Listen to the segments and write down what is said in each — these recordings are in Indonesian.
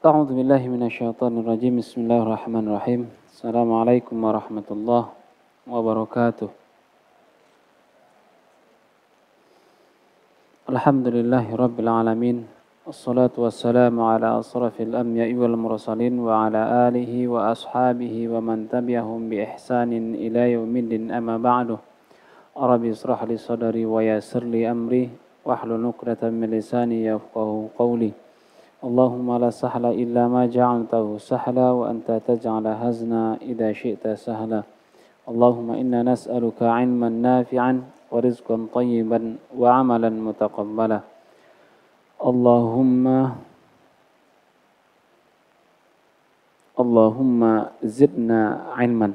أعوذ بالله من الشيطان الرجيم بسم الله الرحمن الرحيم السلام عليكم ورحمة الله وبركاته الحمد لله رب العالمين الصلاة والسلام على أشرف الأنبياء والمرسلين وعلى آله وأصحابه ومن تبعهم بإحسان إلى يوم الدين أما بعد ربي اشرح لي صدري ويسر لي أمري واحلل عقدة من لساني يفقه قولي اللهم لا سهل إلا ما جعلته سهلا وأنت تجعل هزنا إذا شئت سهلا اللهم إنا نسألك علما نافعا ورزقا طيبا وعملا متقبلا اللهم اللهم زدنا علما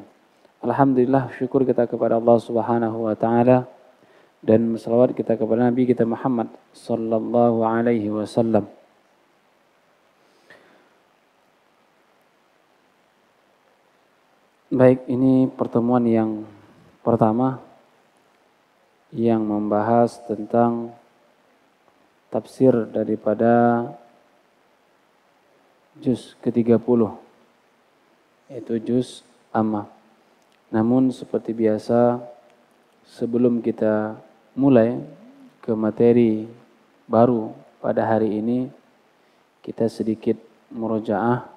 الحمد لله شكر كتاب الله سبحانه وتعالى dan salawat kita kepada Nabi kita Muhammad sallallahu alaihi wasallam Baik, ini pertemuan yang pertama yang membahas tentang tafsir daripada juz ke-30 yaitu juz amma. Namun seperti biasa sebelum kita mulai ke materi baru pada hari ini kita sedikit murojaah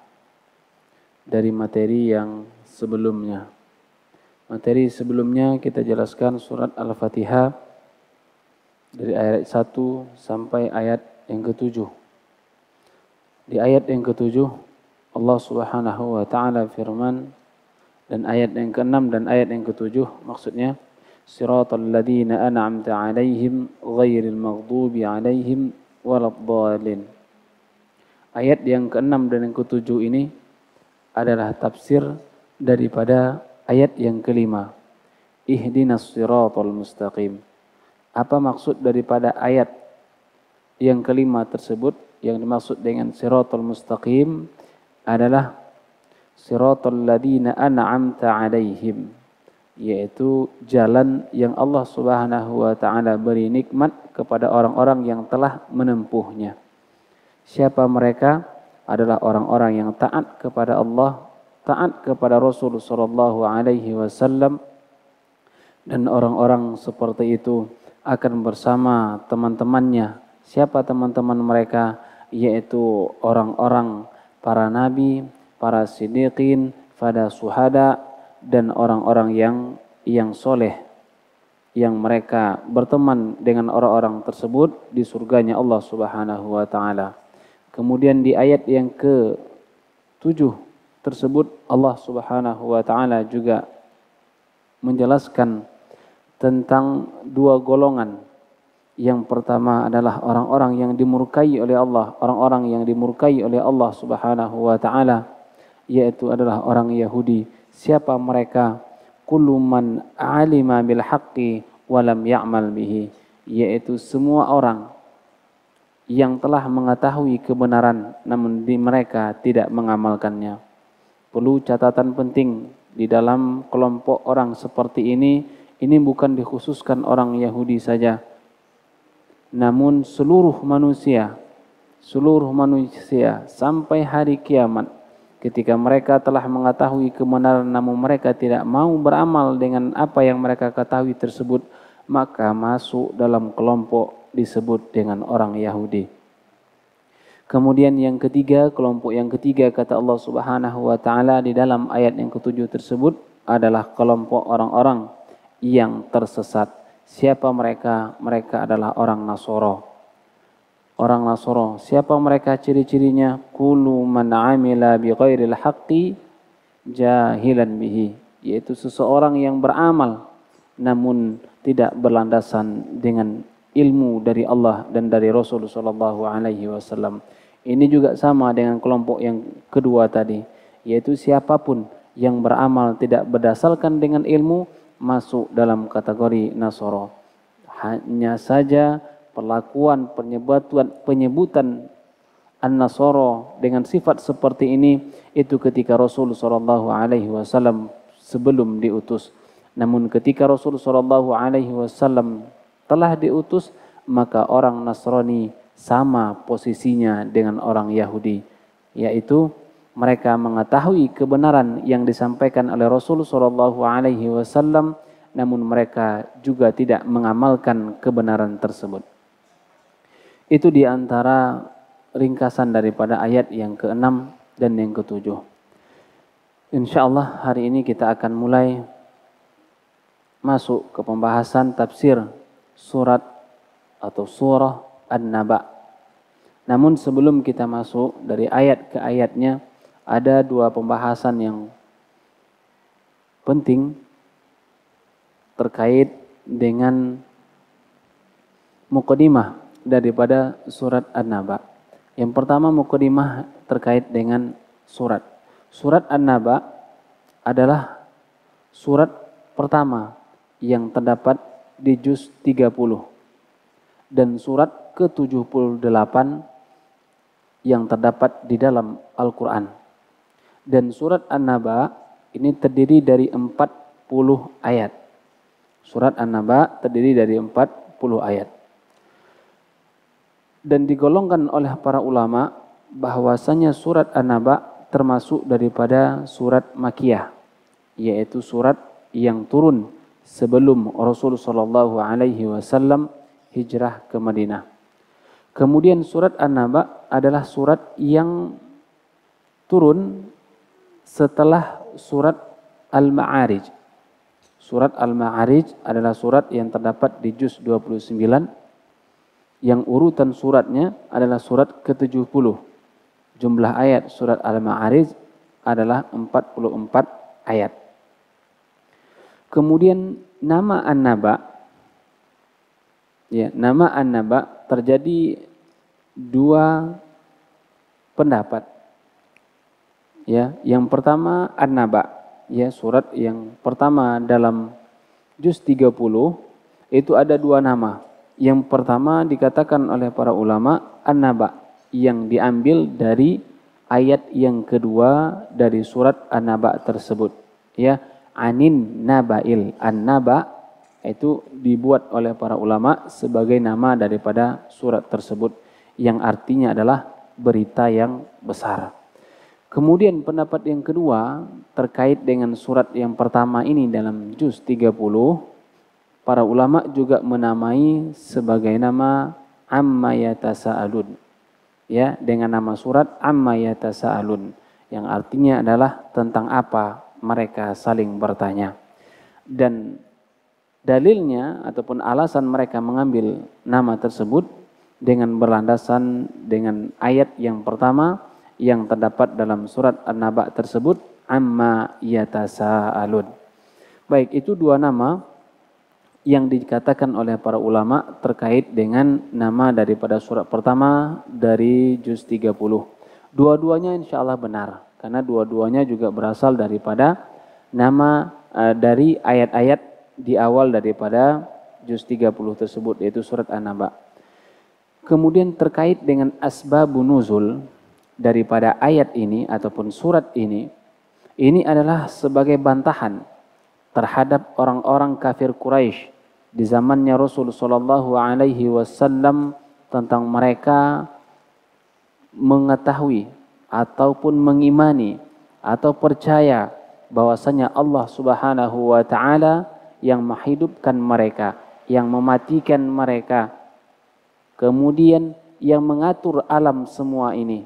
dari materi yang sebelumnya. Materi sebelumnya kita jelaskan surat Al-Fatihah dari ayat 1 sampai ayat yang ketujuh. Di ayat yang ketujuh Allah Subhanahu wa taala firman dan ayat yang keenam dan ayat yang ketujuh maksudnya siratal ladzina an'amta 'alaihim ghairil maghdubi 'alaihim waladhdallin. Ayat yang keenam dan yang ketujuh ini adalah tafsir daripada ayat yang kelima. Ihdinas siratul mustaqim. Apa maksud daripada ayat yang kelima tersebut yang dimaksud dengan siratul mustaqim adalah siratul ladina an'amta alaihim yaitu jalan yang Allah Subhanahu wa taala beri nikmat kepada orang-orang yang telah menempuhnya. Siapa mereka? adalah orang-orang yang taat kepada Allah, taat kepada Rasul sallallahu alaihi wasallam dan orang-orang seperti itu akan bersama teman-temannya. Siapa teman-teman mereka? Yaitu orang-orang para nabi, para siddiqin, para suhada dan orang-orang yang yang soleh yang mereka berteman dengan orang-orang tersebut di surganya Allah Subhanahu wa taala. Kemudian di ayat yang ke-7 tersebut Allah Subhanahu wa taala juga menjelaskan tentang dua golongan. Yang pertama adalah orang-orang yang dimurkai oleh Allah, orang-orang yang dimurkai oleh Allah Subhanahu wa taala yaitu adalah orang Yahudi. Siapa mereka? Kuluman alima bil haqqi walam ya'mal bihi yaitu semua orang yang telah mengetahui kebenaran namun di mereka tidak mengamalkannya. Perlu catatan penting di dalam kelompok orang seperti ini, ini bukan dikhususkan orang Yahudi saja. Namun seluruh manusia, seluruh manusia sampai hari kiamat ketika mereka telah mengetahui kebenaran namun mereka tidak mau beramal dengan apa yang mereka ketahui tersebut, maka masuk dalam kelompok disebut dengan orang Yahudi. Kemudian yang ketiga, kelompok yang ketiga kata Allah Subhanahu wa taala di dalam ayat yang ketujuh tersebut adalah kelompok orang-orang yang tersesat. Siapa mereka? Mereka adalah orang Nasoro. Orang Nasoro. Siapa mereka ciri-cirinya? Kulu man amila bi ghairil haqqi jahilan bihi. Yaitu seseorang yang beramal namun tidak berlandasan dengan ilmu dari Allah dan dari Rasul sallallahu alaihi wasallam. Ini juga sama dengan kelompok yang kedua tadi, yaitu siapapun yang beramal tidak berdasarkan dengan ilmu masuk dalam kategori nasoro. Hanya saja perlakuan penyebutan penyebutan An-Nasoro dengan sifat seperti ini itu ketika Rasul sallallahu alaihi wasallam sebelum diutus. Namun ketika Rasul sallallahu alaihi wasallam telah diutus, maka orang Nasrani sama posisinya dengan orang Yahudi, yaitu mereka mengetahui kebenaran yang disampaikan oleh Rasul Shallallahu Alaihi Wasallam, namun mereka juga tidak mengamalkan kebenaran tersebut. Itu diantara ringkasan daripada ayat yang ke-6 dan yang ke-7. Insyaallah hari ini kita akan mulai masuk ke pembahasan tafsir surat atau surah An-Naba. Namun sebelum kita masuk dari ayat ke ayatnya ada dua pembahasan yang penting terkait dengan mukodimah daripada surat An-Naba. Yang pertama mukodimah terkait dengan surat. Surat An-Naba adalah surat pertama yang terdapat di juz 30 dan surat ke-78 yang terdapat di dalam Al-Quran. Dan surat An-Naba ini terdiri dari 40 ayat. Surat An-Naba terdiri dari 40 ayat. Dan digolongkan oleh para ulama bahwasanya surat An-Naba termasuk daripada surat Makiyah, yaitu surat yang turun sebelum Rasul Shallallahu Alaihi Wasallam hijrah ke Madinah. Kemudian surat An-Naba adalah surat yang turun setelah surat Al-Ma'arij. Surat Al-Ma'arij adalah surat yang terdapat di juz 29 yang urutan suratnya adalah surat ke-70. Jumlah ayat surat Al-Ma'arij adalah 44 ayat. Kemudian nama An-Naba ya, nama An-Naba terjadi dua pendapat. Ya, yang pertama An-Naba ya surat yang pertama dalam juz 30 itu ada dua nama. Yang pertama dikatakan oleh para ulama An-Naba yang diambil dari ayat yang kedua dari surat An-Naba tersebut. Ya, anin nabail. An-naba itu dibuat oleh para ulama sebagai nama daripada surat tersebut yang artinya adalah berita yang besar. Kemudian pendapat yang kedua terkait dengan surat yang pertama ini dalam juz 30 para ulama juga menamai sebagai nama Amma Yatasa'alun. Ya, dengan nama surat Amma Yatasa'alun yang artinya adalah tentang apa mereka saling bertanya. Dan dalilnya ataupun alasan mereka mengambil nama tersebut dengan berlandasan dengan ayat yang pertama yang terdapat dalam surat An-Naba tersebut amma yatasaalun. Baik, itu dua nama yang dikatakan oleh para ulama terkait dengan nama daripada surat pertama dari juz 30. Dua-duanya insya Allah benar karena dua-duanya juga berasal daripada nama uh, dari ayat-ayat di awal daripada juz 30 tersebut yaitu surat An-Naba. Kemudian terkait dengan asbabun nuzul daripada ayat ini ataupun surat ini ini adalah sebagai bantahan terhadap orang-orang kafir Quraisy di zamannya Rasul Shallallahu Alaihi Wasallam tentang mereka mengetahui ataupun mengimani atau percaya bahwasanya Allah Subhanahu wa taala yang menghidupkan mereka, yang mematikan mereka, kemudian yang mengatur alam semua ini.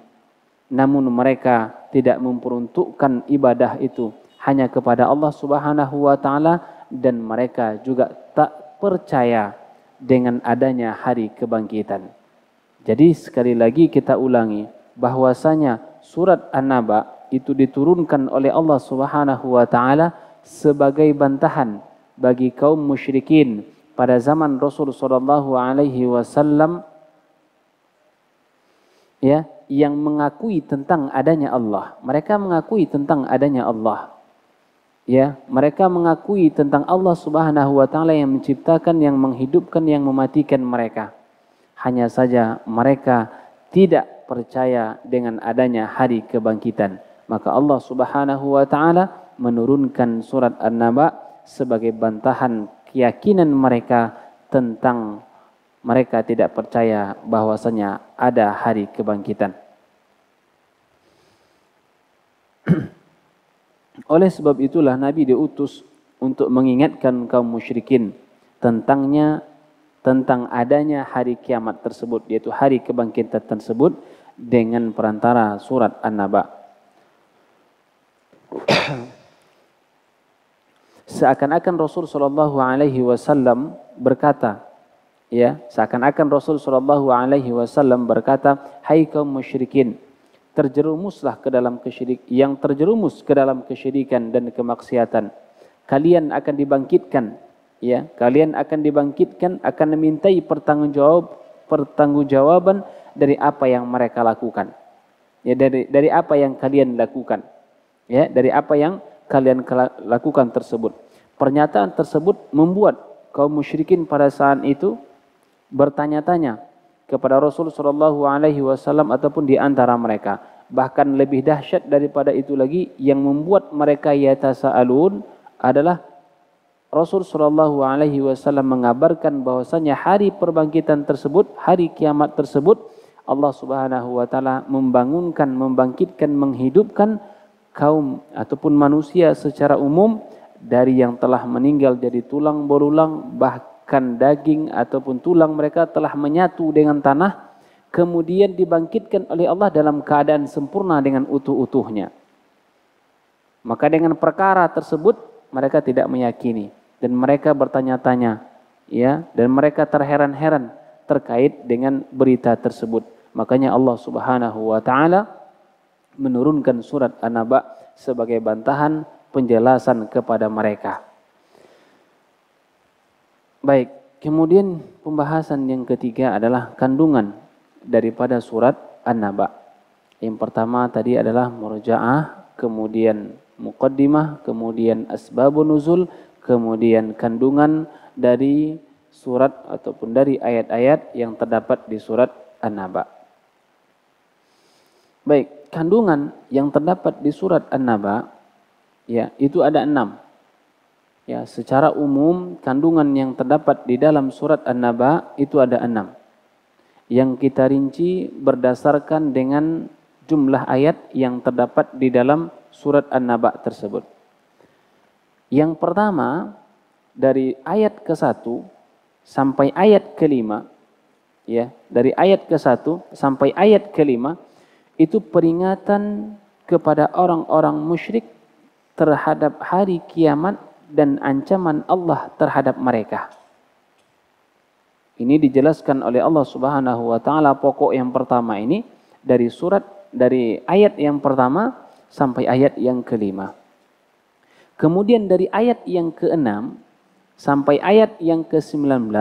Namun mereka tidak memperuntukkan ibadah itu hanya kepada Allah Subhanahu wa taala dan mereka juga tak percaya dengan adanya hari kebangkitan. Jadi sekali lagi kita ulangi bahwasanya surat An-Naba itu diturunkan oleh Allah Subhanahu wa taala sebagai bantahan bagi kaum musyrikin pada zaman Rasul sallallahu alaihi wasallam ya yang mengakui tentang adanya Allah. Mereka mengakui tentang adanya Allah. Ya, mereka mengakui tentang Allah Subhanahu wa taala yang menciptakan, yang menghidupkan, yang mematikan mereka. Hanya saja mereka tidak percaya dengan adanya hari kebangkitan. Maka Allah Subhanahu wa taala menurunkan surat An-Naba sebagai bantahan keyakinan mereka tentang mereka tidak percaya bahwasanya ada hari kebangkitan. Oleh sebab itulah Nabi diutus untuk mengingatkan kaum musyrikin tentangnya tentang adanya hari kiamat tersebut yaitu hari kebangkitan tersebut dengan perantara surat An-Naba. seakan-akan Rasul Shallallahu Alaihi Wasallam berkata, ya, seakan-akan Rasul Shallallahu Alaihi Wasallam berkata, Hai kaum musyrikin, terjerumuslah ke dalam kesyirik, yang terjerumus ke dalam kesyirikan dan kemaksiatan. Kalian akan dibangkitkan, ya, kalian akan dibangkitkan, akan dimintai pertanggungjawab pertanggungjawaban dari apa yang mereka lakukan. Ya dari dari apa yang kalian lakukan. Ya, dari apa yang kalian lakukan tersebut. Pernyataan tersebut membuat kaum musyrikin pada saat itu bertanya-tanya kepada Rasul Shallallahu alaihi wasallam ataupun di antara mereka. Bahkan lebih dahsyat daripada itu lagi yang membuat mereka yatasaalun adalah Rasul Shallallahu Alaihi Wasallam mengabarkan bahwasanya hari perbangkitan tersebut, hari kiamat tersebut, Allah Subhanahu Wa Taala membangunkan, membangkitkan, menghidupkan kaum ataupun manusia secara umum dari yang telah meninggal jadi tulang berulang, bahkan daging ataupun tulang mereka telah menyatu dengan tanah, kemudian dibangkitkan oleh Allah dalam keadaan sempurna dengan utuh-utuhnya. Maka dengan perkara tersebut mereka tidak meyakini dan mereka bertanya-tanya ya dan mereka terheran-heran terkait dengan berita tersebut. Makanya Allah Subhanahu wa taala menurunkan surat An-Naba sebagai bantahan penjelasan kepada mereka. Baik, kemudian pembahasan yang ketiga adalah kandungan daripada surat An-Naba. Yang pertama tadi adalah murjaah, kemudian muqaddimah, kemudian asbabun nuzul, kemudian kandungan dari surat ataupun dari ayat-ayat yang terdapat di surat An-Naba. Baik, kandungan yang terdapat di surat An-Naba ya, itu ada enam. Ya, secara umum kandungan yang terdapat di dalam surat An-Naba itu ada enam. Yang kita rinci berdasarkan dengan jumlah ayat yang terdapat di dalam surat An-Naba tersebut. Yang pertama dari ayat ke-1 sampai ayat ke-5 ya, dari ayat ke-1 sampai ayat ke-5 itu peringatan kepada orang-orang musyrik terhadap hari kiamat dan ancaman Allah terhadap mereka. Ini dijelaskan oleh Allah Subhanahu wa taala pokok yang pertama ini dari surat dari ayat yang pertama sampai ayat yang kelima. Kemudian dari ayat yang ke-6 sampai ayat yang ke-19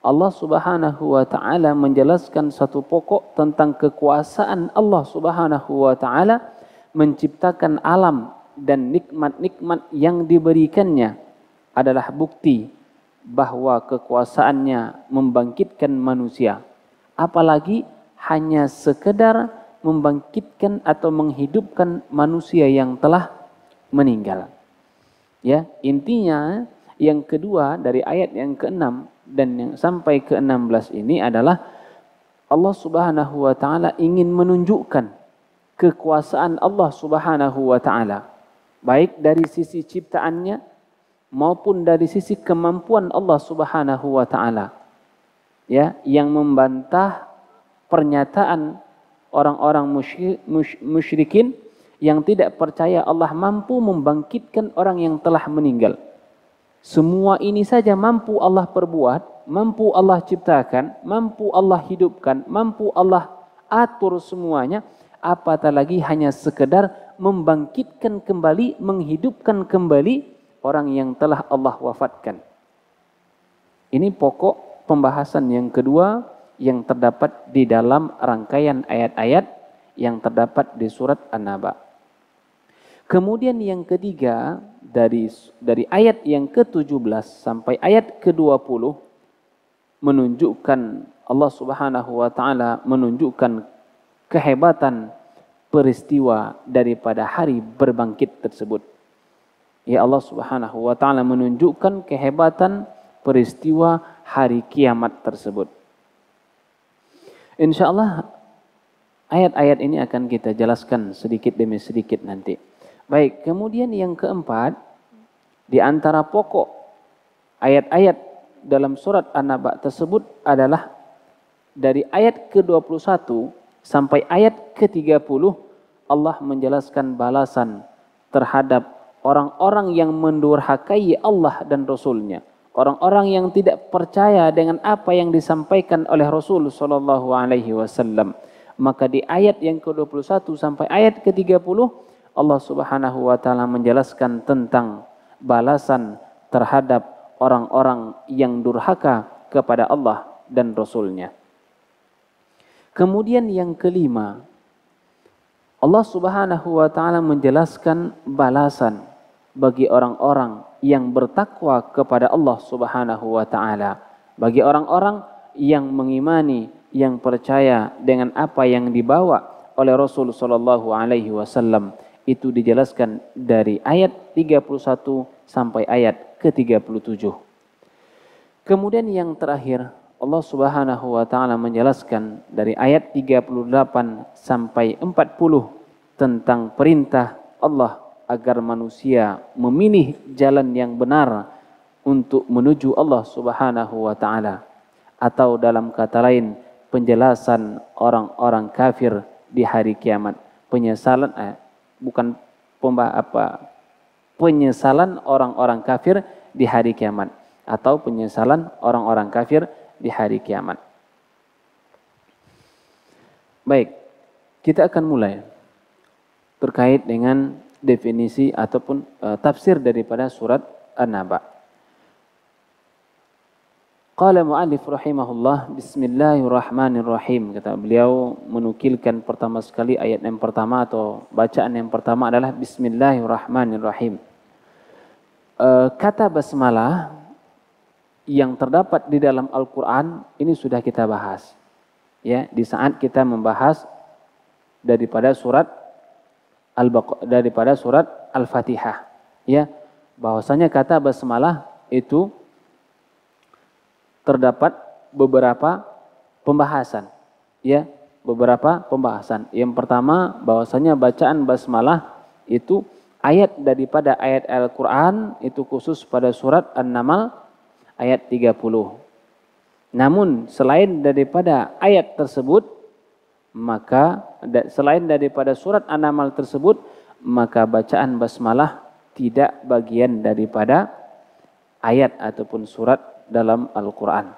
Allah Subhanahu wa taala menjelaskan satu pokok tentang kekuasaan Allah Subhanahu wa taala menciptakan alam dan nikmat-nikmat yang diberikannya adalah bukti bahwa kekuasaannya membangkitkan manusia. Apalagi hanya sekedar membangkitkan atau menghidupkan manusia yang telah meninggal. Ya, intinya yang kedua dari ayat yang keenam dan yang sampai ke-16 ini adalah Allah Subhanahu wa taala ingin menunjukkan kekuasaan Allah Subhanahu wa taala baik dari sisi ciptaannya maupun dari sisi kemampuan Allah Subhanahu wa taala. Ya, yang membantah pernyataan orang-orang musyrikin yang tidak percaya Allah mampu membangkitkan orang yang telah meninggal. Semua ini saja mampu Allah perbuat, mampu Allah ciptakan, mampu Allah hidupkan, mampu Allah atur semuanya. Apatah lagi hanya sekedar membangkitkan kembali, menghidupkan kembali orang yang telah Allah wafatkan. Ini pokok pembahasan yang kedua yang terdapat di dalam rangkaian ayat-ayat yang terdapat di surat An-Naba. Kemudian yang ketiga dari dari ayat yang ke-17 sampai ayat ke-20 menunjukkan Allah Subhanahu wa taala menunjukkan kehebatan peristiwa daripada hari berbangkit tersebut. Ya Allah Subhanahu wa taala menunjukkan kehebatan peristiwa hari kiamat tersebut. Insyaallah ayat-ayat ini akan kita jelaskan sedikit demi sedikit nanti. Baik, kemudian yang keempat, di antara pokok ayat-ayat dalam surat An-Naba tersebut adalah dari ayat ke-21 sampai ayat ke-30 Allah menjelaskan balasan terhadap orang-orang yang mendurhakai Allah dan Rasulnya. Orang-orang yang tidak percaya dengan apa yang disampaikan oleh Rasul Shallallahu Alaihi Wasallam. Maka di ayat yang ke-21 sampai ayat ke-30 Allah Subhanahu wa taala menjelaskan tentang balasan terhadap orang-orang yang durhaka kepada Allah dan Rasulnya. Kemudian yang kelima, Allah Subhanahu wa taala menjelaskan balasan bagi orang-orang yang bertakwa kepada Allah Subhanahu wa taala, bagi orang-orang yang mengimani, yang percaya dengan apa yang dibawa oleh Rasul sallallahu alaihi wasallam itu dijelaskan dari ayat 31 sampai ayat ke-37. Kemudian yang terakhir Allah Subhanahu wa taala menjelaskan dari ayat 38 sampai 40 tentang perintah Allah agar manusia memilih jalan yang benar untuk menuju Allah Subhanahu wa taala atau dalam kata lain penjelasan orang-orang kafir di hari kiamat penyesalan eh, bukan pemba, apa penyesalan orang-orang kafir di hari kiamat atau penyesalan orang-orang kafir di hari kiamat. Baik, kita akan mulai terkait dengan definisi ataupun e, tafsir daripada surat An-Naba. Qala mu'alif rahimahullah bismillahirrahmanirrahim kata beliau menukilkan pertama sekali ayat yang pertama atau bacaan yang pertama adalah bismillahirrahmanirrahim. E, kata basmalah yang terdapat di dalam Al-Qur'an ini sudah kita bahas. Ya, di saat kita membahas daripada surat al daripada surat Al-Fatihah. Ya, bahwasanya kata basmalah itu terdapat beberapa pembahasan ya beberapa pembahasan. Yang pertama bahwasanya bacaan basmalah itu ayat daripada ayat Al-Qur'an itu khusus pada surat an namal ayat 30. Namun selain daripada ayat tersebut maka selain daripada surat An-Naml tersebut maka bacaan basmalah tidak bagian daripada ayat ataupun surat dalam Al-Quran.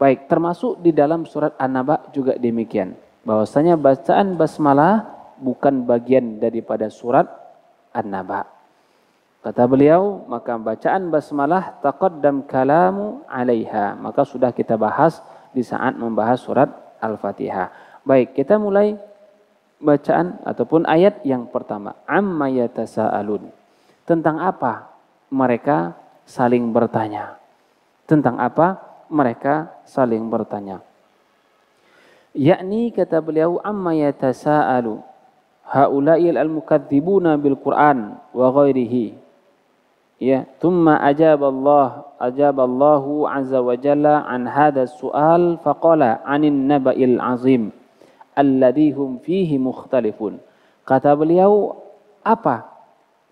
Baik, termasuk di dalam surat An-Naba juga demikian. Bahwasanya bacaan basmalah bukan bagian daripada surat An-Naba. Kata beliau, maka bacaan basmalah taqaddam kalamu alaiha. Maka sudah kita bahas di saat membahas surat Al-Fatihah. Baik, kita mulai bacaan ataupun ayat yang pertama. Amma yatasa'alun. Tentang apa mereka saling bertanya. Tentang apa? Mereka saling bertanya. Yakni kata beliau amma yatasaalu haula'il al-mukadzibuna bil Qur'an wa ghairihi. Ya, thumma ajab Allah ajab Allah azza wa jalla an hadha sual faqala anin naba'il azim alladhi hum fihi mukhtalifun. Kata beliau, apa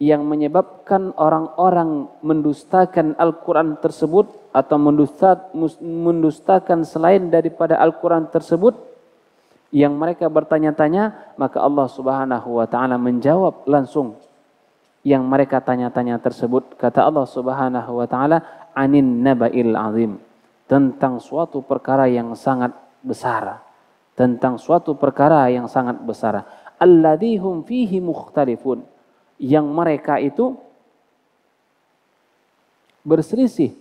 yang menyebabkan orang-orang mendustakan Al-Quran tersebut atau mendustakan selain daripada Al-Quran tersebut yang mereka bertanya-tanya maka Allah Subhanahu wa taala menjawab langsung yang mereka tanya-tanya tersebut kata Allah Subhanahu wa taala anin nabail azim tentang suatu perkara yang sangat besar tentang suatu perkara yang sangat besar alladhihum fihi mukhtalifun yang mereka itu berselisih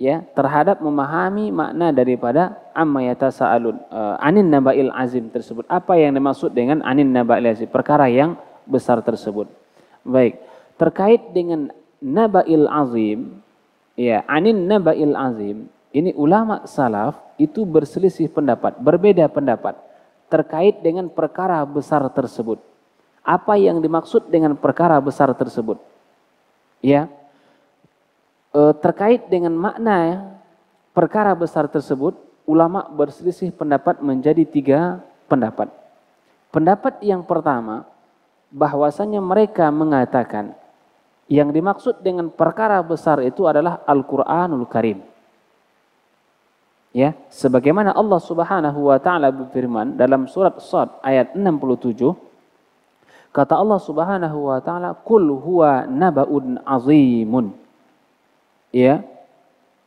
ya terhadap memahami makna daripada amma yatasaalun uh, anin nabail azim tersebut. Apa yang dimaksud dengan anin nabail azim? Perkara yang besar tersebut. Baik, terkait dengan nabail azim ya anin nabail azim ini ulama salaf itu berselisih pendapat, berbeda pendapat terkait dengan perkara besar tersebut apa yang dimaksud dengan perkara besar tersebut. Ya. E, terkait dengan makna perkara besar tersebut, ulama berselisih pendapat menjadi tiga pendapat. Pendapat yang pertama, bahwasanya mereka mengatakan yang dimaksud dengan perkara besar itu adalah Al-Qur'anul Karim. Ya, sebagaimana Allah Subhanahu wa taala berfirman dalam surat Sad ayat 67, Kata Allah Subhanahu wa taala, "Qul huwa nabaun azimun." Ya.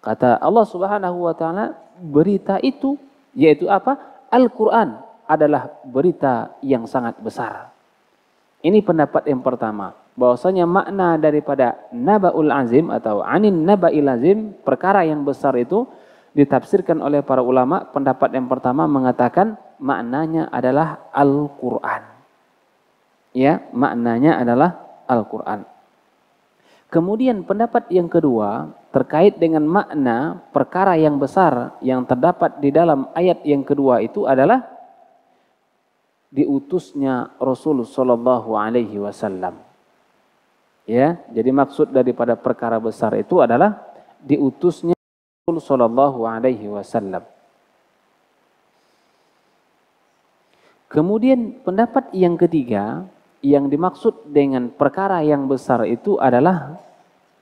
Kata Allah Subhanahu wa taala, berita itu yaitu apa? Al-Qur'an adalah berita yang sangat besar. Ini pendapat yang pertama, bahwasanya makna daripada nabaul azim atau anin nabail azim, perkara yang besar itu ditafsirkan oleh para ulama, pendapat yang pertama mengatakan maknanya adalah Al-Qur'an ya maknanya adalah Al-Qur'an. Kemudian pendapat yang kedua terkait dengan makna perkara yang besar yang terdapat di dalam ayat yang kedua itu adalah diutusnya Rasul Shallallahu alaihi wasallam. Ya, jadi maksud daripada perkara besar itu adalah diutusnya Rasul Shallallahu alaihi wasallam. Kemudian pendapat yang ketiga yang dimaksud dengan perkara yang besar itu adalah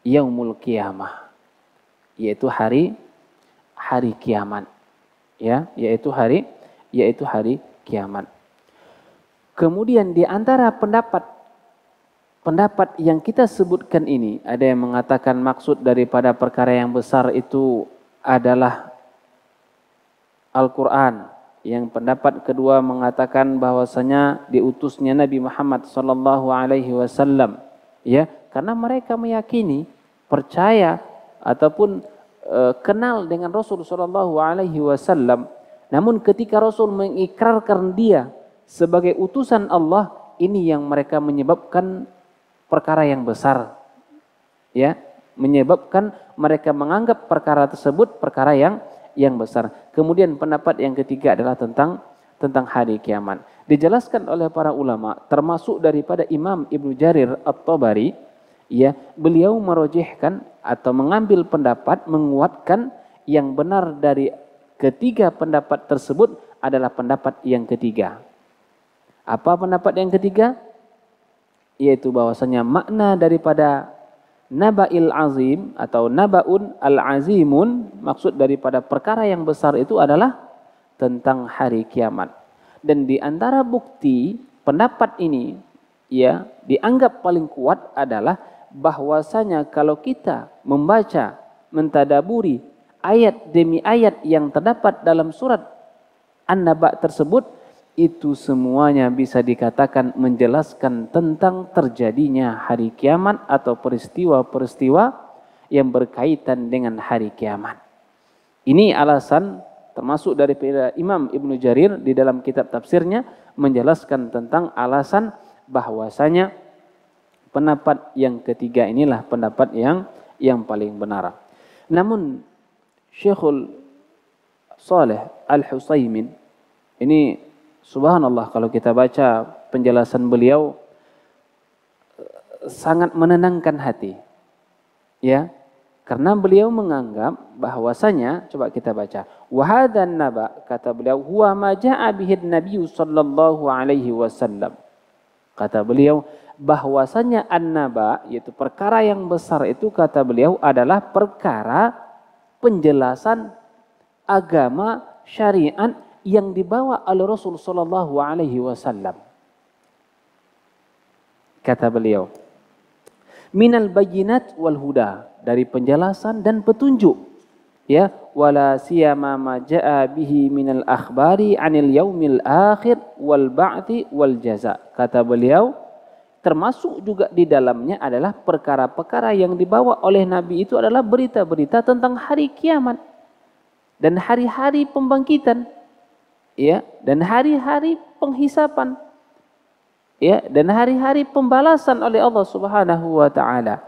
yaumul kiamah yaitu hari hari kiamat ya yaitu hari yaitu hari kiamat kemudian di antara pendapat pendapat yang kita sebutkan ini ada yang mengatakan maksud daripada perkara yang besar itu adalah Al-Qur'an yang pendapat kedua mengatakan bahwasanya diutusnya Nabi Muhammad sallallahu alaihi wasallam ya karena mereka meyakini percaya ataupun e, kenal dengan Rasul sallallahu alaihi wasallam namun ketika Rasul mengikrarkan dia sebagai utusan Allah ini yang mereka menyebabkan perkara yang besar ya menyebabkan mereka menganggap perkara tersebut perkara yang yang besar. Kemudian pendapat yang ketiga adalah tentang tentang hari kiamat. Dijelaskan oleh para ulama termasuk daripada Imam Ibnu Jarir At-Tabari ya, beliau merojihkan atau mengambil pendapat menguatkan yang benar dari ketiga pendapat tersebut adalah pendapat yang ketiga. Apa pendapat yang ketiga? Yaitu bahwasanya makna daripada naba'il azim atau naba'un al-azimun maksud daripada perkara yang besar itu adalah tentang hari kiamat. Dan di antara bukti pendapat ini ya dianggap paling kuat adalah bahwasanya kalau kita membaca mentadaburi ayat demi ayat yang terdapat dalam surat An-Naba tersebut itu semuanya bisa dikatakan menjelaskan tentang terjadinya hari kiamat atau peristiwa-peristiwa yang berkaitan dengan hari kiamat. Ini alasan termasuk dari Imam Ibnu Jarir di dalam kitab tafsirnya menjelaskan tentang alasan bahwasanya pendapat yang ketiga inilah pendapat yang yang paling benar. Namun Syekhul Saleh Al-Husaymin ini Subhanallah kalau kita baca penjelasan beliau eh, sangat menenangkan hati. Ya. Karena beliau menganggap bahwasanya coba kita baca wahadan naba kata beliau huwa ma jaa bihi nabi sallallahu alaihi wasallam. Kata beliau bahwasanya an-naba yaitu perkara yang besar itu kata beliau adalah perkara penjelasan agama syariat yang dibawa oleh Rasul Sallallahu Alaihi Wasallam. Kata beliau, minal bayinat wal huda dari penjelasan dan petunjuk ya wala siyama ma jaa bihi minal akhbari anil yaumil akhir wal ba'ti wal jaza kata beliau termasuk juga di dalamnya adalah perkara-perkara yang dibawa oleh nabi itu adalah berita-berita tentang hari kiamat dan hari-hari pembangkitan ya dan hari-hari penghisapan ya dan hari-hari pembalasan oleh Allah Subhanahu wa taala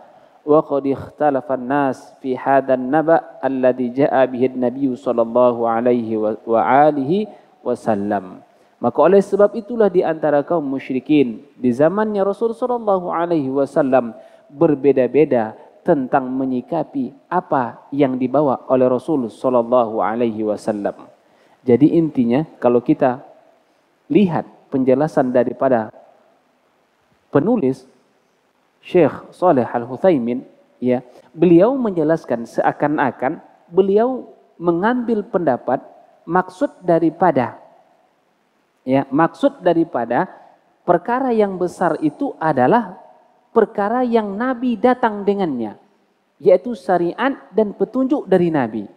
wa qad ikhtalafa nas fi hadha naba alladhi jaa bihi an-nabiy sallallahu alaihi wa alihi wasallam maka oleh sebab itulah di antara kaum musyrikin di zamannya Rasul sallallahu alaihi wasallam berbeda-beda tentang menyikapi apa yang dibawa oleh Rasul sallallahu alaihi wasallam jadi intinya kalau kita lihat penjelasan daripada penulis Syekh Saleh al Huthaimin, ya, beliau menjelaskan seakan-akan beliau mengambil pendapat maksud daripada ya, maksud daripada perkara yang besar itu adalah perkara yang nabi datang dengannya yaitu syariat dan petunjuk dari nabi.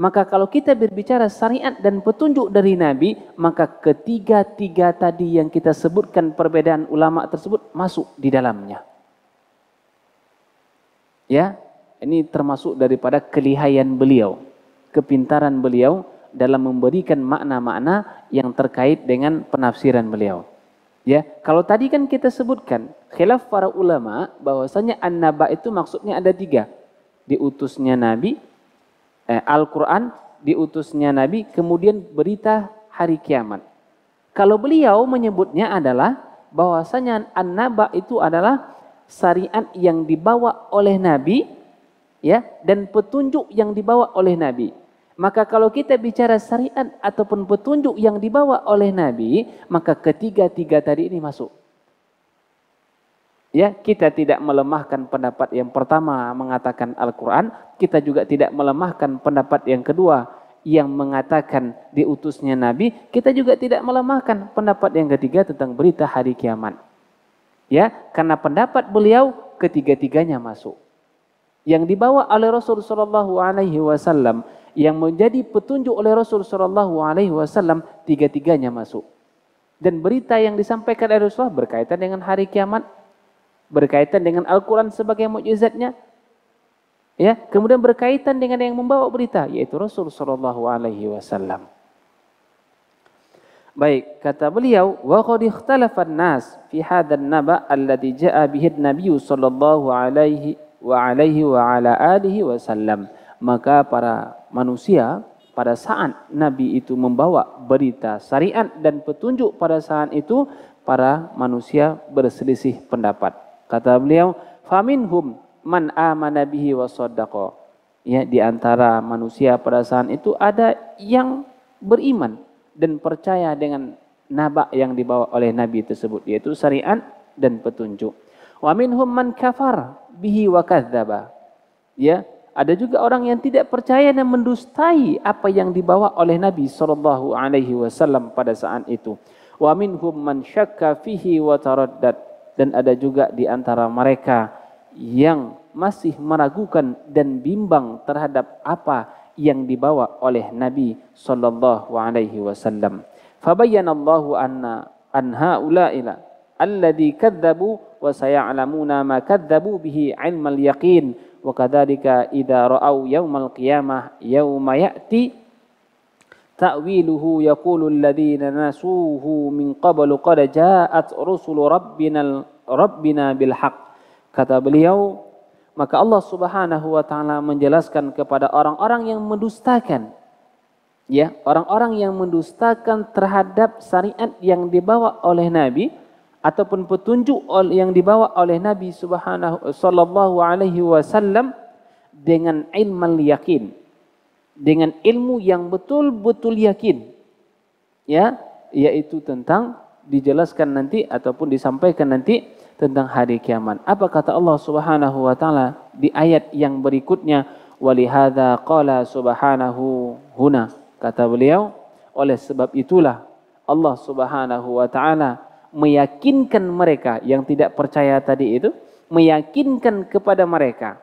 Maka kalau kita berbicara syariat dan petunjuk dari Nabi, maka ketiga-tiga tadi yang kita sebutkan perbedaan ulama tersebut masuk di dalamnya. Ya, ini termasuk daripada kelihayan beliau, kepintaran beliau dalam memberikan makna-makna yang terkait dengan penafsiran beliau. Ya, kalau tadi kan kita sebutkan khilaf para ulama bahwasanya an-naba itu maksudnya ada tiga. Diutusnya Nabi, eh, Al-Quran, diutusnya Nabi, kemudian berita hari kiamat. Kalau beliau menyebutnya adalah bahwasanya an-naba itu adalah syariat yang dibawa oleh Nabi ya dan petunjuk yang dibawa oleh Nabi. Maka kalau kita bicara syariat ataupun petunjuk yang dibawa oleh Nabi, maka ketiga-tiga tadi ini masuk. Ya, kita tidak melemahkan pendapat yang pertama mengatakan Al-Qur'an, kita juga tidak melemahkan pendapat yang kedua yang mengatakan diutusnya nabi, kita juga tidak melemahkan pendapat yang ketiga tentang berita hari kiamat. Ya, karena pendapat beliau ketiga-tiganya masuk. Yang dibawa oleh Rasul sallallahu alaihi wasallam, yang menjadi petunjuk oleh Rasul sallallahu alaihi wasallam, tiga-tiganya masuk. Dan berita yang disampaikan oleh Rasulullah berkaitan dengan hari kiamat, berkaitan dengan Al-Quran sebagai mukjizatnya. Ya, kemudian berkaitan dengan yang membawa berita yaitu Rasul Shallallahu alaihi wasallam. Baik, kata beliau, "Wa qad nas fi hadha an-naba' alladhi ja'a bihi an Shallallahu alaihi wa alaihi wa ala alihi wasallam." Maka para manusia pada saat nabi itu membawa berita syariat dan petunjuk pada saat itu para manusia berselisih pendapat. Kata beliau, faminhum man amana bihi wa saddaqa. Ya, di antara manusia pada saat itu ada yang beriman dan percaya dengan nabak yang dibawa oleh nabi tersebut yaitu syariat dan petunjuk. Wa minhum man kafar bihi wa kadzdzaba. Ya, ada juga orang yang tidak percaya dan mendustai apa yang dibawa oleh Nabi sallallahu alaihi wasallam pada saat itu. Wa minhum man syakka fihi wa taraddad dan ada juga di antara mereka yang masih meragukan dan bimbang terhadap apa yang dibawa oleh Nabi sallallahu alaihi wasallam. Fabayyanallahu anna an haula'ila alladhi kadzabu wa saya'lamuna ma kadzabu bihi 'ilmal yaqin wa kadzalika idza ra'au yaumal qiyamah yauma ya'ti ta'wiluhu yaqulu alladhina nasuhu min qablu qad ja'at rusulu rabbina rabbina bil haqq kata beliau maka Allah Subhanahu wa taala menjelaskan kepada orang-orang yang mendustakan ya orang-orang yang mendustakan terhadap syariat yang dibawa oleh nabi ataupun petunjuk yang dibawa oleh nabi Subhanahu sallallahu alaihi wasallam dengan ilmu yakin dengan ilmu yang betul-betul yakin. Ya, yaitu tentang dijelaskan nanti ataupun disampaikan nanti tentang hari kiamat. Apa kata Allah Subhanahu wa taala di ayat yang berikutnya? Walihada qala subhanahu huna. Kata beliau, oleh sebab itulah Allah Subhanahu wa taala meyakinkan mereka yang tidak percaya tadi itu, meyakinkan kepada mereka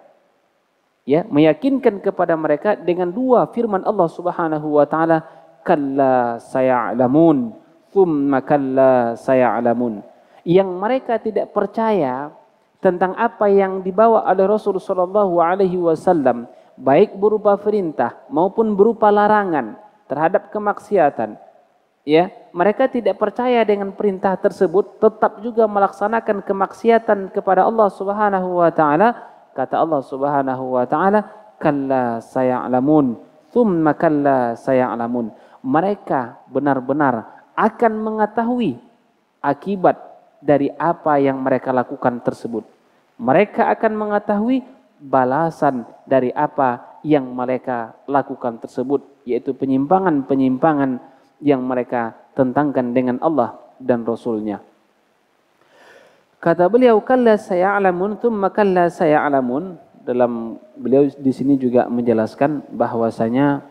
ya meyakinkan kepada mereka dengan dua firman Allah Subhanahu wa taala kalla sayalamun thumma kalla sayalamun yang mereka tidak percaya tentang apa yang dibawa oleh Rasul sallallahu alaihi wasallam baik berupa perintah maupun berupa larangan terhadap kemaksiatan ya mereka tidak percaya dengan perintah tersebut tetap juga melaksanakan kemaksiatan kepada Allah Subhanahu wa taala Kata Allah Subhanahu wa taala, "Kalla sayalamun, thumma kalla sayalamun." Mereka benar-benar akan mengetahui akibat dari apa yang mereka lakukan tersebut. Mereka akan mengetahui balasan dari apa yang mereka lakukan tersebut, yaitu penyimpangan-penyimpangan yang mereka tentangkan dengan Allah dan Rasulnya." nya Kata beliau, kalla saya alamun, thumma kalla saya alamun. Dalam beliau di sini juga menjelaskan bahwasanya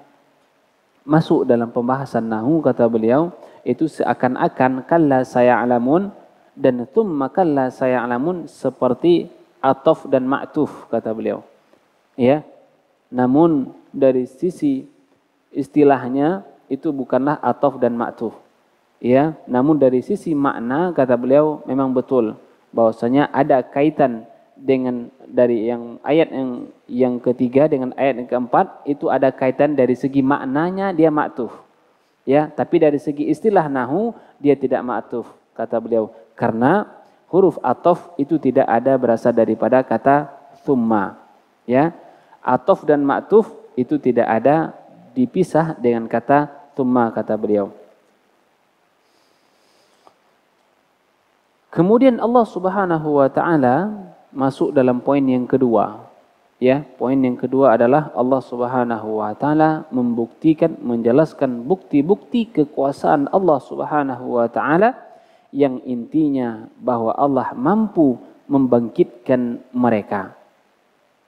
masuk dalam pembahasan nahu kata beliau itu seakan-akan kalla saya alamun dan thumma kalla saya alamun seperti atof dan ma'tuf kata beliau. Ya. Namun dari sisi istilahnya itu bukanlah atof dan ma'tuf. Ya, namun dari sisi makna kata beliau memang betul bahwasanya ada kaitan dengan dari yang ayat yang yang ketiga dengan ayat yang keempat itu ada kaitan dari segi maknanya dia maktuf. Ya, tapi dari segi istilah nahu dia tidak maktuf kata beliau karena huruf atof itu tidak ada berasal daripada kata summa. Ya. Atof dan maktuf itu tidak ada dipisah dengan kata summa kata beliau. Kemudian Allah Subhanahu wa taala masuk dalam poin yang kedua. Ya, poin yang kedua adalah Allah Subhanahu wa taala membuktikan menjelaskan bukti-bukti kekuasaan Allah Subhanahu wa taala yang intinya bahwa Allah mampu membangkitkan mereka.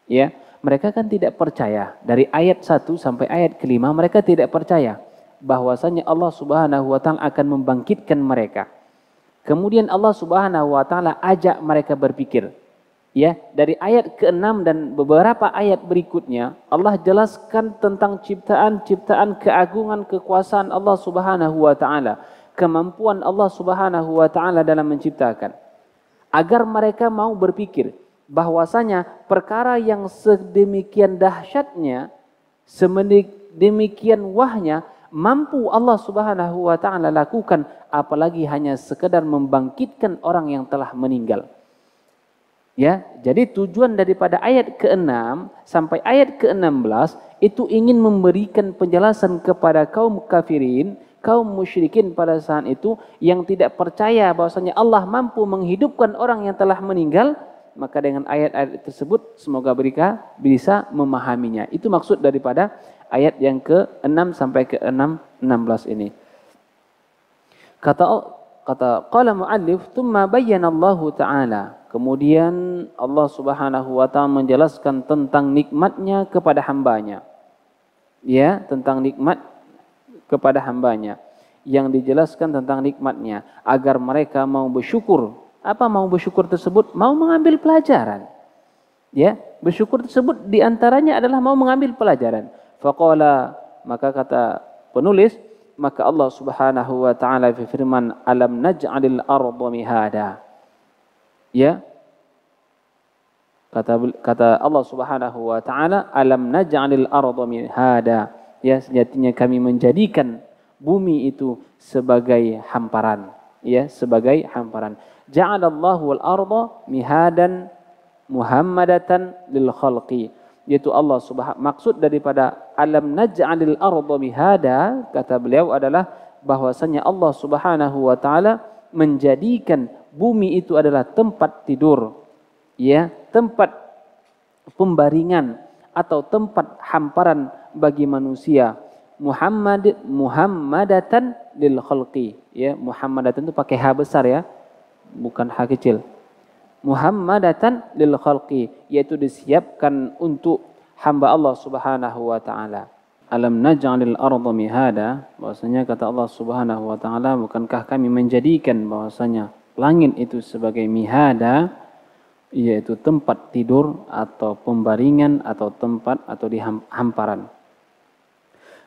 Ya, mereka kan tidak percaya. Dari ayat 1 sampai ayat kelima mereka tidak percaya bahwasanya Allah Subhanahu wa taala akan membangkitkan mereka. Kemudian Allah Subhanahu wa taala ajak mereka berpikir. Ya, dari ayat ke-6 dan beberapa ayat berikutnya Allah jelaskan tentang ciptaan-ciptaan keagungan kekuasaan Allah Subhanahu wa taala, kemampuan Allah Subhanahu wa taala dalam menciptakan. Agar mereka mau berpikir bahwasanya perkara yang sedemikian dahsyatnya, demikian wahnya mampu Allah Subhanahu wa taala lakukan apalagi hanya sekedar membangkitkan orang yang telah meninggal. Ya, jadi tujuan daripada ayat ke-6 sampai ayat ke-16 itu ingin memberikan penjelasan kepada kaum kafirin, kaum musyrikin pada saat itu yang tidak percaya bahwasanya Allah mampu menghidupkan orang yang telah meninggal, maka dengan ayat-ayat tersebut semoga mereka bisa memahaminya. Itu maksud daripada ayat yang ke-6 sampai ke-6 16 ini. Kata kata qala muallif thumma bayyana Allah taala kemudian Allah Subhanahu wa taala menjelaskan tentang nikmatnya kepada hambanya. Ya, tentang nikmat kepada hambanya yang dijelaskan tentang nikmatnya agar mereka mau bersyukur. Apa mau bersyukur tersebut? Mau mengambil pelajaran. Ya, bersyukur tersebut diantaranya adalah mau mengambil pelajaran. Faqala maka kata penulis maka Allah Subhanahu wa taala firman alam naj'alil arda mihada. Ya. Kata kata Allah Subhanahu wa taala alam naj'alil arda mihada. Ya sejatinya kami menjadikan bumi itu sebagai hamparan ya sebagai hamparan ja'alallahu al ardh mihadan muhammadatan lil khalqi yaitu Allah Subhanahu wa taala maksud daripada alam naj'alil arda mihada kata beliau adalah bahwasanya Allah Subhanahu wa taala menjadikan bumi itu adalah tempat tidur ya tempat pembaringan atau tempat hamparan bagi manusia Muhammad Muhammadatan lil khalqi ya Muhammadatan itu pakai h besar ya bukan h kecil muhammadatan lil khalqi yaitu disiapkan untuk hamba Allah Subhanahu wa taala. Alam naj'alil arda mihada bahwasanya kata Allah Subhanahu wa taala bukankah kami menjadikan bahwasanya langit itu sebagai mihada yaitu tempat tidur atau pembaringan atau tempat atau di hamparan.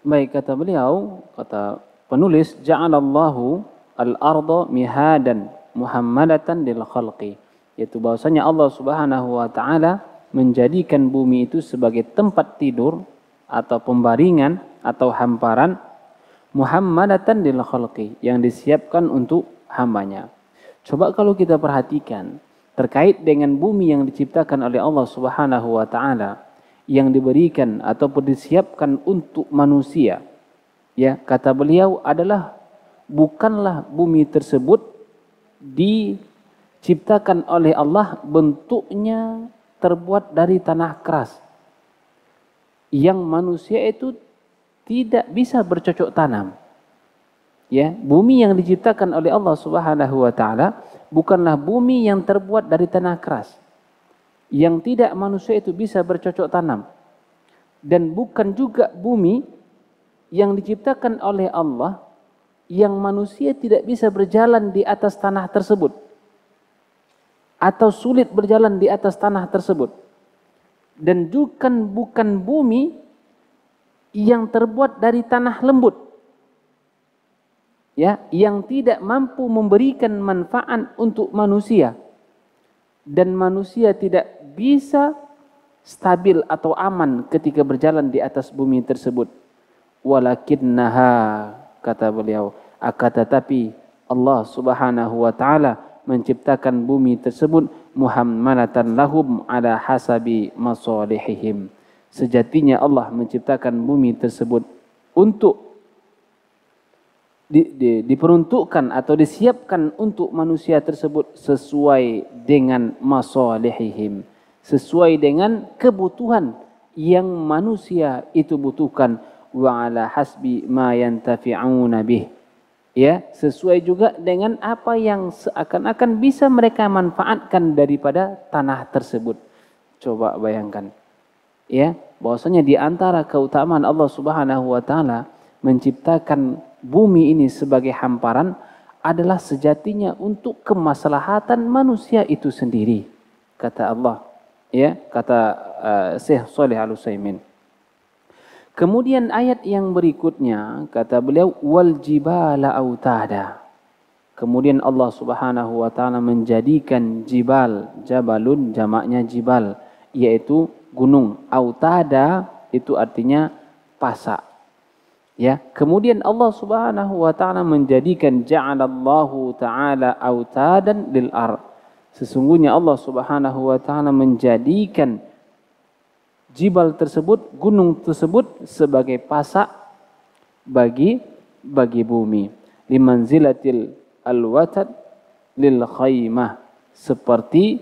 Baik kata beliau, kata penulis, ja'alallahu al ardha mihadan muhammadatan lil khalqi yaitu bahwasanya Allah Subhanahu wa taala menjadikan bumi itu sebagai tempat tidur atau pembaringan atau hamparan Muhammadatan lil khalqi yang disiapkan untuk hambanya. Coba kalau kita perhatikan terkait dengan bumi yang diciptakan oleh Allah Subhanahu wa taala yang diberikan ataupun disiapkan untuk manusia. Ya, kata beliau adalah bukanlah bumi tersebut di diciptakan oleh Allah bentuknya terbuat dari tanah keras yang manusia itu tidak bisa bercocok tanam. Ya, bumi yang diciptakan oleh Allah Subhanahu wa taala bukanlah bumi yang terbuat dari tanah keras yang tidak manusia itu bisa bercocok tanam dan bukan juga bumi yang diciptakan oleh Allah yang manusia tidak bisa berjalan di atas tanah tersebut atau sulit berjalan di atas tanah tersebut. Dan juga bukan bumi yang terbuat dari tanah lembut. Ya, yang tidak mampu memberikan manfaat untuk manusia. Dan manusia tidak bisa stabil atau aman ketika berjalan di atas bumi tersebut. Walakinnaha kata beliau, akan tetapi Allah Subhanahu wa taala menciptakan bumi tersebut muhammanatan lahum ala hasabi masalihihim. Sejatinya Allah menciptakan bumi tersebut untuk di, di, diperuntukkan atau disiapkan untuk manusia tersebut sesuai dengan masalihihim. Sesuai dengan kebutuhan yang manusia itu butuhkan. Wa ala hasbi ma yantafi'una bih. ya sesuai juga dengan apa yang seakan-akan bisa mereka manfaatkan daripada tanah tersebut. Coba bayangkan. Ya, bahwasanya di antara keutamaan Allah Subhanahu wa taala menciptakan bumi ini sebagai hamparan adalah sejatinya untuk kemaslahatan manusia itu sendiri, kata Allah. Ya, kata uh, Syekh Soleh Al-Utsaimin. Kemudian ayat yang berikutnya kata beliau wal jibala autada. Kemudian Allah Subhanahu wa taala menjadikan jibal, jabalun jamaknya jibal yaitu gunung. Autada itu artinya pasak. Ya, kemudian Allah Subhanahu wa taala menjadikan ja'alallahu taala autadan lil ar. Sesungguhnya Allah Subhanahu wa taala menjadikan jibal tersebut, gunung tersebut sebagai pasak bagi bagi bumi. Limanzilatil alwatad lil khaymah seperti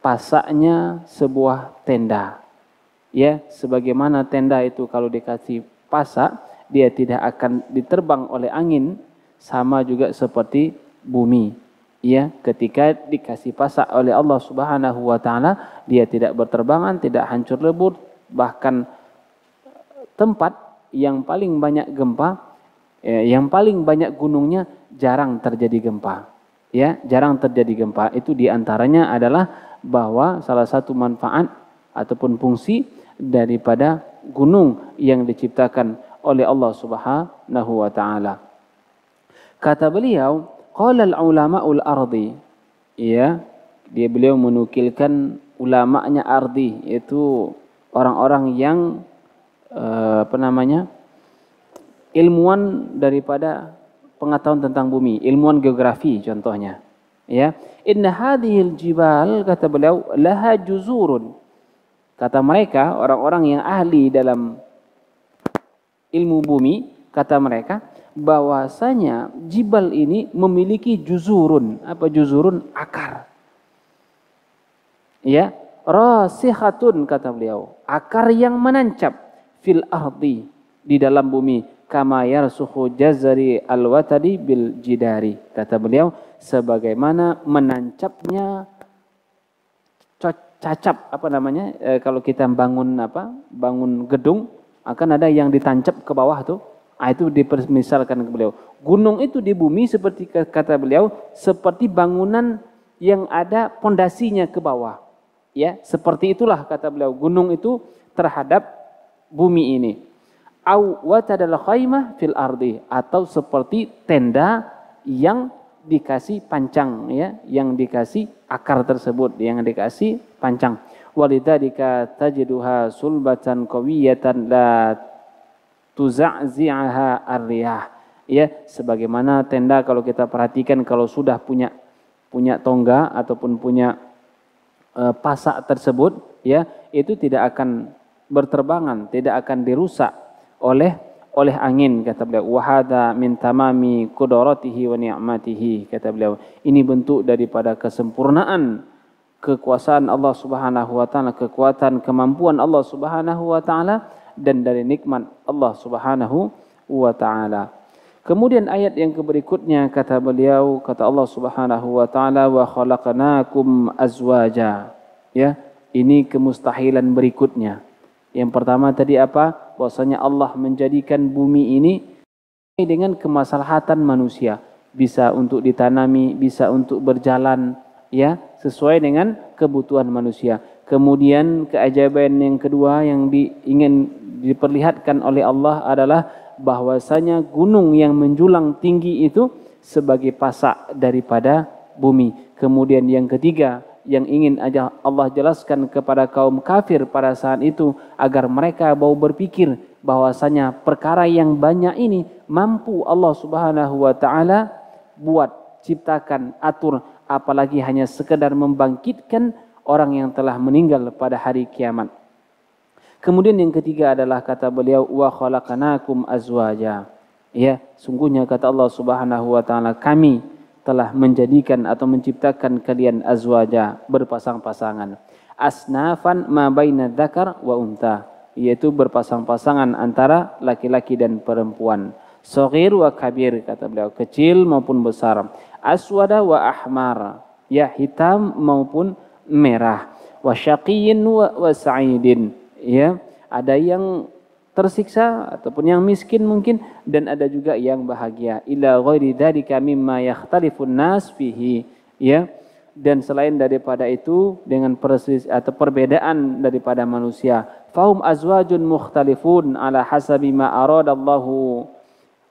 pasaknya sebuah tenda. Ya, sebagaimana tenda itu kalau dikasih pasak, dia tidak akan diterbang oleh angin, sama juga seperti bumi. Ya, ketika dikasih pasak oleh Allah Subhanahu wa taala, dia tidak berterbangan, tidak hancur lebur, bahkan eh, tempat yang paling banyak gempa, ya, yang paling banyak gunungnya jarang terjadi gempa. Ya, jarang terjadi gempa. Itu diantaranya adalah bahwa salah satu manfaat ataupun fungsi daripada gunung yang diciptakan oleh Allah Subhanahu wa taala. Kata beliau, Qala ulama ul ardi. ya, dia beliau menukilkan ulama'nya ardi yaitu orang-orang yang eh, apa namanya? ilmuwan daripada pengetahuan tentang bumi, ilmuwan geografi contohnya. Ya, inna hadhil jibal kata beliau laha juzurun. Kata mereka orang-orang yang ahli dalam ilmu bumi, kata mereka bahwasanya jibal ini memiliki juzurun, apa juzurun akar. Ya, rasihatun kata beliau, akar yang menancap fil ardi di dalam bumi kama yarsuhu jazari alwatadi bil jidari kata beliau sebagaimana menancapnya cacap apa namanya e, kalau kita bangun apa bangun gedung akan ada yang ditancap ke bawah tuh Nah, itu dipermisalkan ke beliau. Gunung itu di bumi seperti kata beliau seperti bangunan yang ada pondasinya ke bawah. Ya, seperti itulah kata beliau gunung itu terhadap bumi ini. Au watadal khaimah fil ardi atau seperti tenda yang dikasih pancang ya, yang dikasih akar tersebut, yang dikasih pancang. Walidadika tajiduha sulbatan qawiyatan la tuzazi'aha arriyah ya sebagaimana tenda kalau kita perhatikan kalau sudah punya punya tongga ataupun punya e, pasak tersebut ya itu tidak akan berterbangan tidak akan dirusak oleh oleh angin kata beliau wahada min tamami kudaratihi wa ni'matihi kata beliau ini bentuk daripada kesempurnaan kekuasaan Allah Subhanahu wa taala kekuatan kemampuan Allah Subhanahu wa taala dan dari nikmat Allah Subhanahu wa taala. Kemudian ayat yang berikutnya kata beliau kata Allah Subhanahu wa taala wa khalaqnakum azwaja. Ya, ini kemustahilan berikutnya. Yang pertama tadi apa? Bahwasanya Allah menjadikan bumi ini dengan kemaslahatan manusia bisa untuk ditanami, bisa untuk berjalan ya, sesuai dengan kebutuhan manusia. Kemudian keajaiban yang kedua yang di, ingin diperlihatkan oleh Allah adalah bahwasanya gunung yang menjulang tinggi itu sebagai pasak daripada bumi. Kemudian yang ketiga yang ingin Allah jelaskan kepada kaum kafir pada saat itu agar mereka mau berpikir bahwasanya perkara yang banyak ini mampu Allah Subhanahu wa taala buat ciptakan atur apalagi hanya sekedar membangkitkan orang yang telah meninggal pada hari kiamat. Kemudian yang ketiga adalah kata beliau wa khalaqnakum azwaja. Ya, sungguhnya kata Allah Subhanahu wa taala kami telah menjadikan atau menciptakan kalian azwaja berpasang-pasangan. Asnafan ma baina dzakar wa unta, yaitu berpasang-pasangan antara laki-laki dan perempuan. Saghir wa kabir kata beliau, kecil maupun besar. Aswada wa ahmar, ya hitam maupun merah. Wa syaqiyyin wa sa'idin. Ya, ada yang tersiksa ataupun yang miskin mungkin dan ada juga yang bahagia ila ghairi dzalika mimma yakhtalifun nas fihi ya dan selain daripada itu dengan persis atau perbedaan daripada manusia faum azwajun mukhtalifun ala hasabi ma aradallahu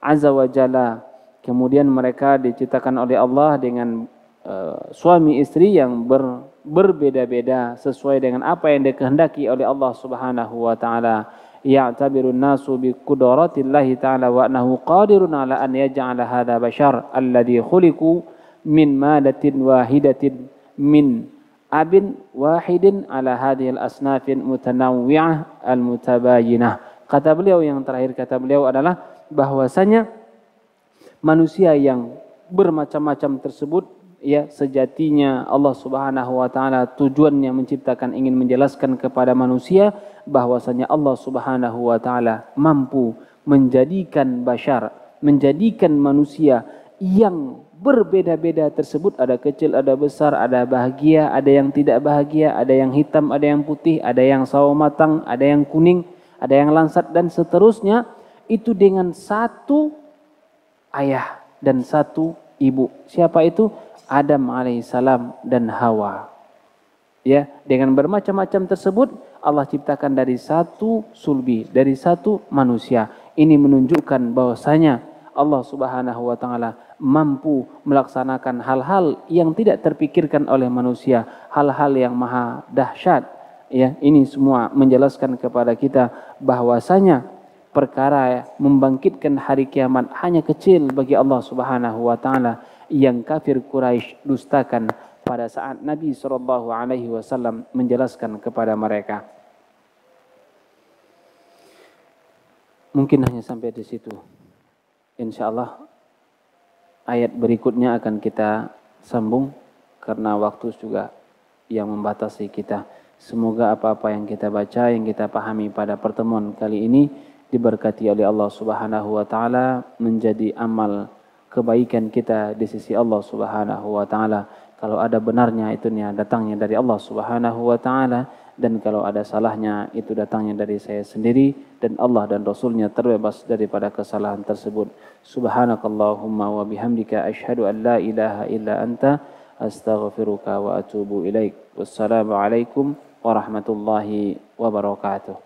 azza wa jalla kemudian mereka diciptakan oleh Allah dengan Eh, suami istri yang ber, berbeda-beda sesuai dengan apa yang dikehendaki oleh Allah Subhanahu wa taala. Ya'tabiru nasu bi qudratillahi ta'ala wa annahu qadirun ala an yaj'ala hadha bashar alladhi khuliqu min malatin wahidatin min abin wahidin ala hadhihi al-asnafin mutanawwi'ah al mutabayyinah Kata beliau yang terakhir kata beliau adalah bahwasanya manusia yang bermacam-macam tersebut ya sejatinya Allah Subhanahu wa taala tujuannya menciptakan ingin menjelaskan kepada manusia bahwasanya Allah Subhanahu wa taala mampu menjadikan bashar, menjadikan manusia yang berbeda-beda tersebut ada kecil, ada besar, ada bahagia, ada yang tidak bahagia, ada yang hitam, ada yang putih, ada yang sawo matang, ada yang kuning, ada yang lansat dan seterusnya itu dengan satu ayah dan satu ibu. Siapa itu? Adam alaihissalam dan Hawa. Ya, dengan bermacam-macam tersebut Allah ciptakan dari satu sulbi, dari satu manusia. Ini menunjukkan bahwasanya Allah Subhanahu wa taala mampu melaksanakan hal-hal yang tidak terpikirkan oleh manusia, hal-hal yang maha dahsyat. Ya, ini semua menjelaskan kepada kita bahwasanya perkara membangkitkan hari kiamat hanya kecil bagi Allah Subhanahu wa taala yang kafir Quraisy dustakan pada saat Nabi Shallallahu Alaihi Wasallam menjelaskan kepada mereka. Mungkin hanya sampai di situ. Insya Allah ayat berikutnya akan kita sambung karena waktu juga yang membatasi kita. Semoga apa-apa yang kita baca, yang kita pahami pada pertemuan kali ini diberkati oleh Allah Subhanahu wa taala menjadi amal kebaikan kita di sisi Allah Subhanahu wa taala. Kalau ada benarnya itu nya datangnya dari Allah Subhanahu wa taala dan kalau ada salahnya itu datangnya dari saya sendiri dan Allah dan Rasulnya terbebas daripada kesalahan tersebut. Subhanakallahumma wa bihamdika asyhadu an la ilaha illa anta astaghfiruka wa atubu ilaik. Wassalamu alaikum warahmatullahi wabarakatuh.